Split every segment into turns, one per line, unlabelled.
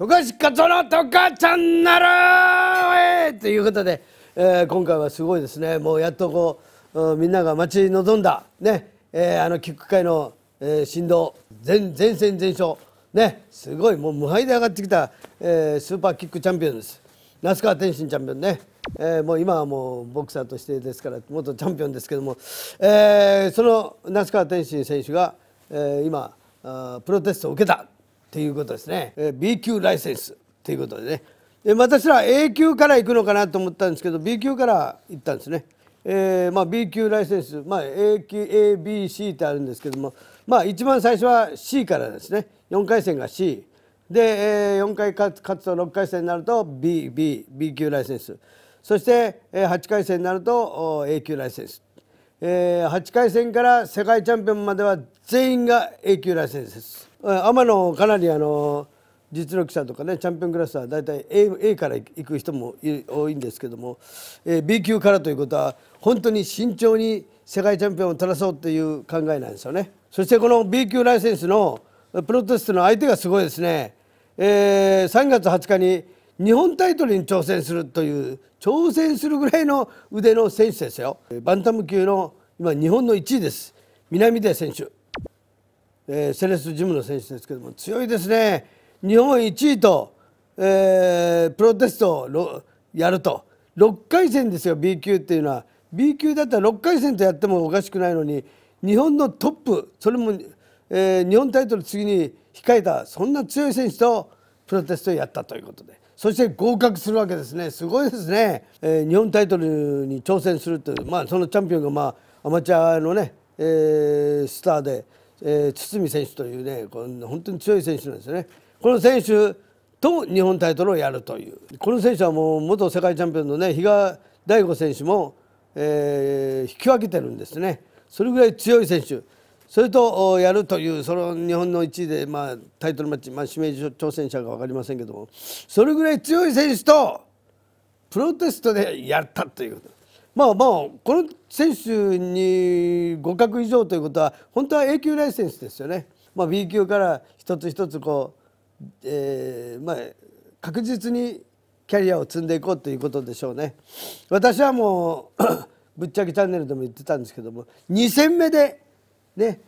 トカシカゾのトカチャンネルということで、えー、今回はすごいですねもうやっとこう、うん、みんなが待ち望んだね、えー、あのキック界の、えー、振動全全戦全勝ねすごいもう無敗で上がってきた、えー、スーパーキックチャンピオンです那須川天心チャンピオンね、えー、もう今はもうボクサーとしてですから元チャンピオンですけども、えー、その那須川天心選手が、えー、今あプロテストを受けたっていうことですね、えー、B 級ライセンスっていうことでねで私ら A 級から行くのかなと思ったんですけど B 級から行ったんですね、えーまあ、B 級ライセンス、まあ、A 級 ABC ってあるんですけども、まあ、一番最初は C からですね4回戦が C で、えー、4回勝つと6回戦になると BBB 級ライセンスそして、えー、8回戦になると A 級ライセンス、えー、8回戦から世界チャンピオンまでは全員が A 級ライセンスです。天野かなりあの実力者とかねチャンピオンクラスは大体 A, A から行く人も多いんですけども、えー、B 級からということは本当に慎重に世界チャンピオンを取らそうという考えなんですよねそしてこの B 級ライセンスのプロテストの相手がすごいですね、えー、3月20日に日本タイトルに挑戦するという挑戦するぐらいの腕の選手ですよバンタム級の今日本の1位です南出選手えー、セレス・ジムの選手ですけども強いですね日本1位と、えー、プロテストをやると6回戦ですよ B 級っていうのは B 級だったら6回戦とやってもおかしくないのに日本のトップそれも、えー、日本タイトル次に控えたそんな強い選手とプロテストをやったということでそして合格するわけですねすごいですね、えー、日本タイトルに挑戦するという、まあ、そのチャンピオンが、まあ、アマチュアのね、えー、スターで。えー、堤選手というねこの本当に強い選手なんですよね。この選手と日本タイトルをやるというこの選手はもう元世界チャンピオンのね比嘉大吾選手も、えー、引き分けてるんですねそれぐらい強い選手それとやるというその日本の1位で、まあ、タイトルマッチ、まあ、指名挑戦者か分かりませんけどもそれぐらい強い選手とプロテストでやったということ。まあまあこの選手に合格以上ということは本当は A 級ライセンスですよね、まあ、B 級から一つ一つこう、えーまあ、確実にキャリアを積んでいこうということでしょうね。私はもうぶっちゃけチャンネルでも言ってたんですけども2戦目で、ね、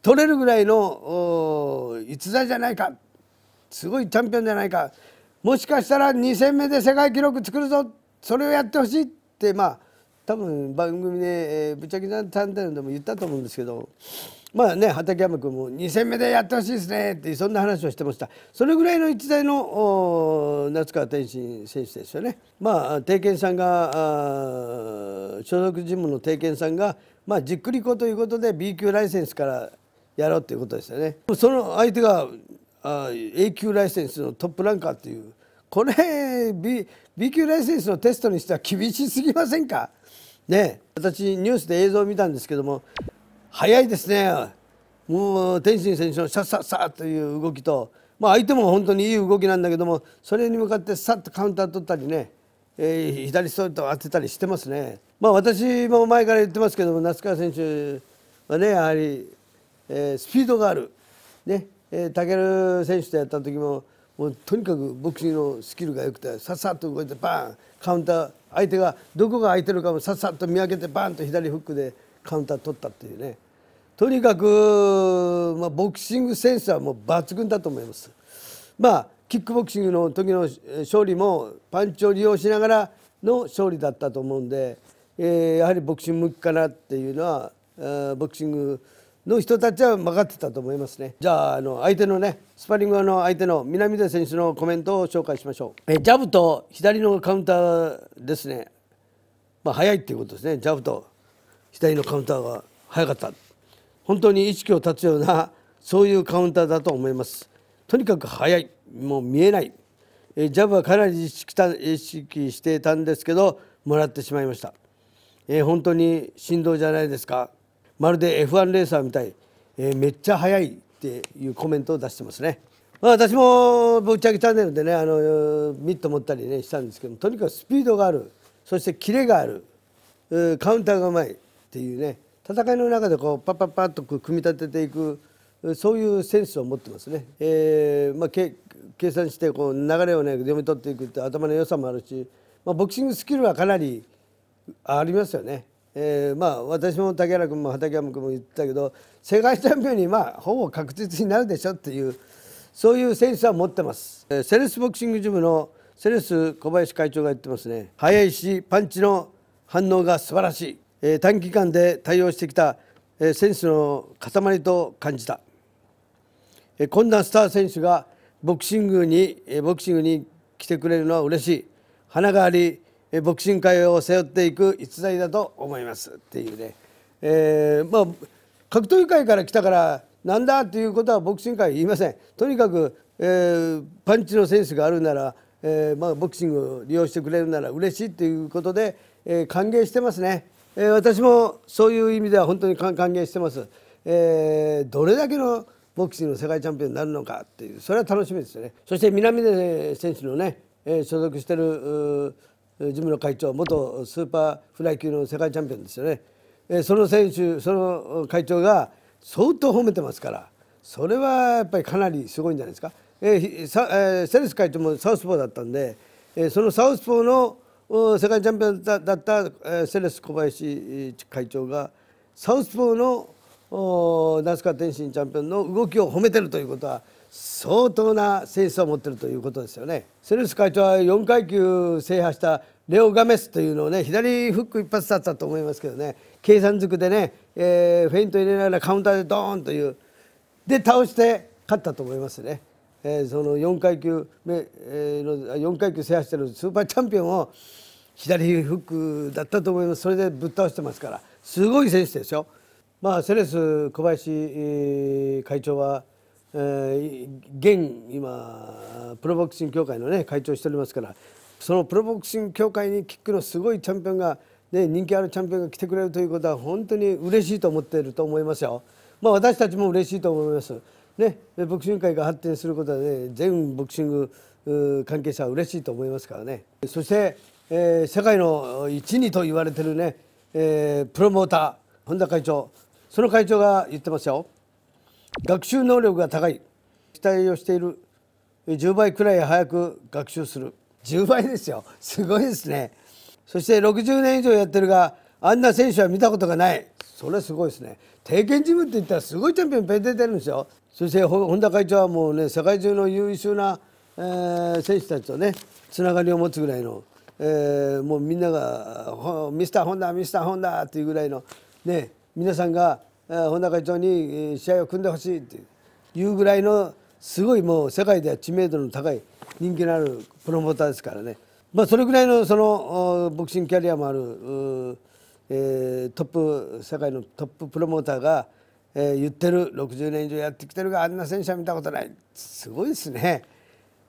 取れるぐらいの逸材じゃないかすごいチャンピオンじゃないかもしかしたら2戦目で世界記録作るぞそれをやってほしいってまあ多分番組で、えー、ぶっちゃけなチャンネルでも言ったと思うんですけどまあね畠山君も2戦目でやってほしいですねってそんな話をしてましたそれぐらいの一代の夏川天心選手ですよね。まあ定見さんが所属事務の定見さんが、まあ、じっくりこうということで B 級ライセンスからやろうということですよね。その相手があ A 級ライセンスのトップランカーというこれ B, B 級ライセンスのテストにしては厳しすぎませんかね私ニュースで映像を見たんですけども速いですねもう天心選手のシャッサッサッという動きと、まあ、相手も本当にいい動きなんだけどもそれに向かってさっとカウンター取ったりね、えー、左ストレート当てたりしてますね。まあ、私も前から言ってますけども夏川選手はねやはり、えー、スピードがある、ねえー、武選手とやった時ももうとにかくボクシングのスキルが良くてさっさと動いてバーンカウンター相手がどこが空いてるかもさっさと見上げてバーンと左フックでカウンター取ったっていうねとにかく、まあ、ボクシングセンスはもう抜群だと思います。まあキックボクシングの時の勝利もパンチを利用しながらの勝利だったと思うんで、えー、やはりボクシング向きかなっていうのはボクシングの人たちは分かってたと思いますねじゃああの相手のねスパリングの相手の南出選手のコメントを紹介しましょうえジャブと左のカウンターですねまあ、早いっていうことですねジャブと左のカウンターが早かった本当に意識を立つようなそういうカウンターだと思いますとにかく早いもう見えないえジャブはかなり意識た意識してたんですけどもらってしまいました、え本当に振動じゃないですかまるで F1 レーサーみたい、えー、めっちゃ速いっていうコメントを出してますね。まあ、私もぶっちゃけチャンネルでねあのミット持ったりねしたんですけどとにかくスピードがあるそしてキレがあるカウンターがうまいっていうね戦いの中でこうパッパッパッと組み立てていくそういうセンスを持ってますね、えーまあ、け計算してこう流れをね読み取っていくって頭の良さもあるし、まあ、ボクシングスキルはかなりありますよね。えーまあ、私も竹原君も畠山君も言ったけど世界チャンピオンに、まあ、ほぼ確実になるでしょっていうそういうセンスは持ってます、えー、セレスボクシングジムのセレス小林会長が言ってますね速いしパンチの反応が素晴らしい、えー、短期間で対応してきた、えー、センスの塊と感じた、えー、こんなスター選手がボクシングに、えー、ボクシングに来てくれるのは嬉しい花があり牧神会を背負っていく逸材だと思いますっていうね、えー、まあ格闘技界から来たからなんだっていうことはボクシング界言いませんとにかく、えー、パンチのセンスがあるなら、えーまあ、ボクシングを利用してくれるなら嬉しいということで、えー、歓迎してますね、えー、私もそういう意味では本当に歓迎してます、えー、どれだけのボクシングの世界チャンピオンになるのかっていうそれは楽しみですよねそして南出選手のね、えー、所属してる事務の会長元スーパーフライ級の世界チャンピオンですよね、えその選手その会長が相当褒めてますからそれはやっぱりかなりすごいんじゃないですか、えーさえセレス会長もサウスポーだったんで、えそのサウスポーの世界チャンピオンだったセレス小林会長がサウスポーの那須川天心チャンピオンの動きを褒めてるということは相当なセンスを持ってるということですよね。セレス会長は4階級制覇したレオ・ガメスというのをね左フック一発だったと思いますけどね計算づくでね、えー、フェイント入れながらカウンターでドーンというで倒して勝ったと思いますね。えー、その4階級目、えー、の4階級制覇してるスーパーチャンピオンを左フックだったと思いますそれでぶっ倒してますからすごい選手ですよ。まあ、セレス小林会長は、えー、現今プロボクシング協会の、ね、会長をしておりますからそのプロボクシング協会にキックのすごいチャンピオンが、ね、人気あるチャンピオンが来てくれるということは本当に嬉しいと思っていると思いますよ。まあ、私たちも嬉しいと思います。ね、ボクシング界が発展することで、ね、全ボクシング関係者は嬉しいと思いますからねそして、えー、世界の一二と言われてるね、えー、プロモーター本田会長その会長が言ってましたよ学習能力が高い期待をしている10倍くらい早く学習する10倍ですよすごいですねそして60年以上やってるがあんな選手は見たことがないそれすごいですね定見ジムって言ったらすごいチャンピオンペン出てるんですよそして本田会長はもうね世界中の優秀な、えー、選手たちとねつながりを持つぐらいの、えー、もうみんなが「ミスターホンダミスターホンダ」っていうぐらいのね皆さんが本中町に試合を組んでほしいっていうぐらいのすごいもう世界では知名度の高い人気のあるプロモーターですからね、まあ、それぐらいのそのボクシングキャリアもある、えー、トップ世界のトッププロモーターが、えー、言ってる60年以上やってきてるがあんな選手は見たことないすごいですね。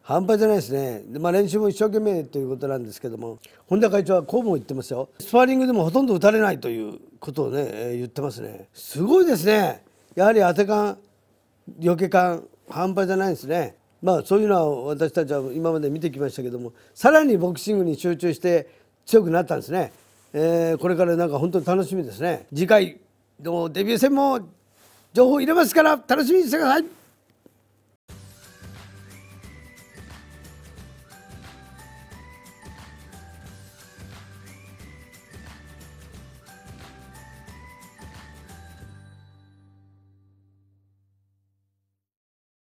半端じゃないですねで、まあ、練習も一生懸命ということなんですけども本田会長はこうも言ってますよスパーリングでもほとんど打たれないということをね、えー、言ってますねすごいですねやはり当て感よけ感半端じゃないですねまあそういうのは私たちは今まで見てきましたけどもさらにボクシングに集中して強くなったんですね、えー、これからなんか本当に楽しみですね次回のデビュー戦も情報入れますから楽しみにしてください